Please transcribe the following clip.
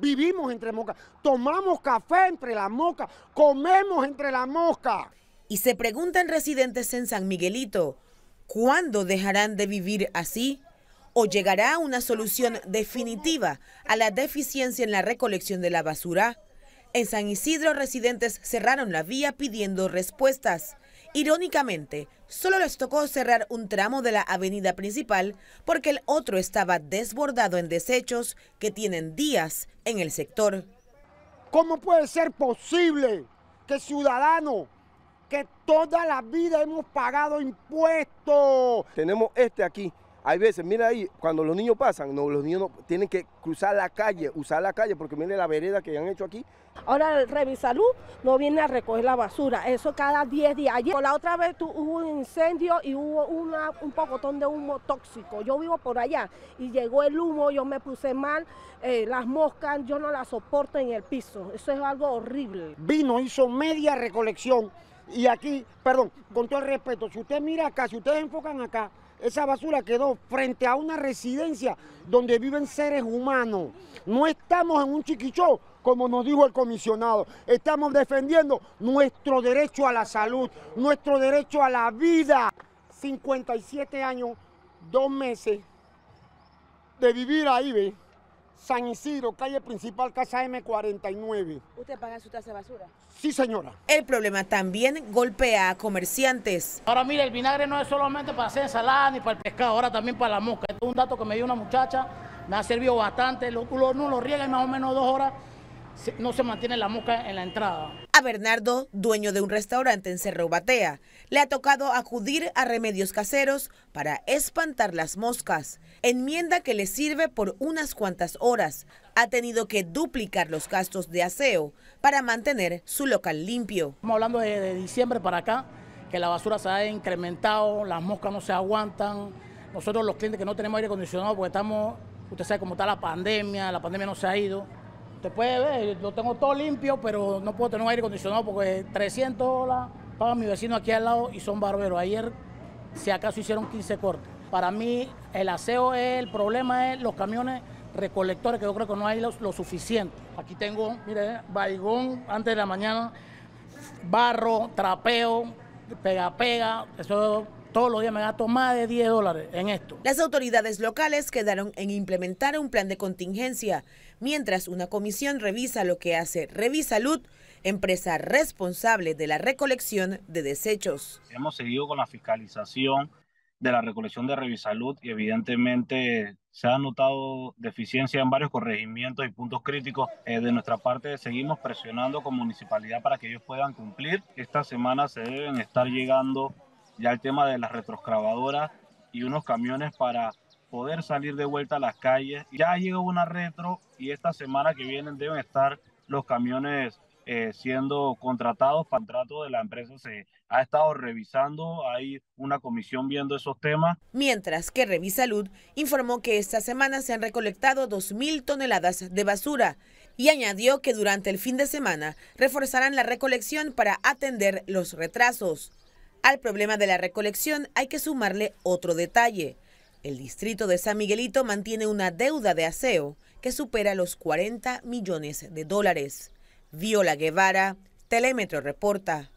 vivimos entre moscas, tomamos café entre las moscas, comemos entre las moscas. Y se preguntan residentes en San Miguelito, ¿cuándo dejarán de vivir así? ¿O llegará una solución definitiva a la deficiencia en la recolección de la basura? En San Isidro, residentes cerraron la vía pidiendo respuestas. Irónicamente, solo les tocó cerrar un tramo de la avenida principal porque el otro estaba desbordado en desechos que tienen días en el sector. ¿Cómo puede ser posible que ciudadanos que toda la vida hemos pagado impuestos? Tenemos este aquí hay veces, mira ahí, cuando los niños pasan, los niños tienen que cruzar la calle, usar la calle, porque mire la vereda que han hecho aquí. Ahora el Revisalud no viene a recoger la basura, eso cada 10 días. Ayer, la otra vez hubo un incendio y hubo una, un pocotón de humo tóxico. Yo vivo por allá y llegó el humo, yo me puse mal, eh, las moscas yo no las soporto en el piso, eso es algo horrible. Vino, hizo media recolección y aquí, perdón, con todo el respeto, si usted mira acá, si ustedes enfocan acá, esa basura quedó frente a una residencia donde viven seres humanos. No estamos en un chiquichó, como nos dijo el comisionado. Estamos defendiendo nuestro derecho a la salud, nuestro derecho a la vida. 57 años, dos meses de vivir ahí, ¿ves? San Isidro, calle principal, casa M49. ¿Usted paga su tasa de basura? Sí, señora. El problema también golpea a comerciantes. Ahora mire, el vinagre no es solamente para hacer ensalada ni para el pescado, ahora también para la mosca. Esto es un dato que me dio una muchacha, me ha servido bastante. Lo, lo, no lo riega más o menos dos horas no se mantiene la mosca en la entrada. A Bernardo, dueño de un restaurante en Cerro Batea, le ha tocado acudir a remedios caseros para espantar las moscas, enmienda que le sirve por unas cuantas horas. Ha tenido que duplicar los gastos de aseo para mantener su local limpio. Estamos hablando de, diciembre para acá, que la basura se ha incrementado, las moscas no se aguantan. Nosotros los clientes que no tenemos aire acondicionado porque estamos, usted sabe cómo está la pandemia, la pandemia no se ha ido Después puede ver, lo tengo todo limpio, pero no puedo tener un aire acondicionado porque 300 dólares pagan mi vecino aquí al lado y son barberos. Ayer, si acaso, hicieron 15 cortes. Para mí, el aseo es, el problema es los camiones recolectores, que yo creo que no hay lo, suficiente. Aquí tengo, mire, baigón antes de la mañana, barro, trapeo, pega-pega, eso todos los días me gasto más de 10 dólares en esto. Las autoridades locales quedaron en implementar un plan de contingencia, mientras una comisión revisa lo que hace Revisalud, empresa responsable de la recolección de desechos. Hemos seguido con la fiscalización de la recolección de Revisalud y evidentemente se ha notado deficiencia en varios corregimientos y puntos críticos. Eh, de nuestra parte seguimos presionando con municipalidad para que ellos puedan cumplir. Esta semana se deben estar llegando ya el tema de las retroscrabadoras y unos camiones para poder salir de vuelta a las calles. Ya llegó una retro y esta semana que viene deben estar los camiones eh, siendo contratados para el trato de la empresa. Se ha estado revisando, hay una comisión viendo esos temas. Mientras que Revisalud informó que esta semana se han recolectado 2.000 toneladas de basura y añadió que durante el fin de semana reforzarán la recolección para atender los retrasos. Al problema de la recolección hay que sumarle otro detalle. El distrito de San Miguelito mantiene una deuda de aseo que supera los 40 millones de dólares. Viola Guevara, Telemetro Reporta.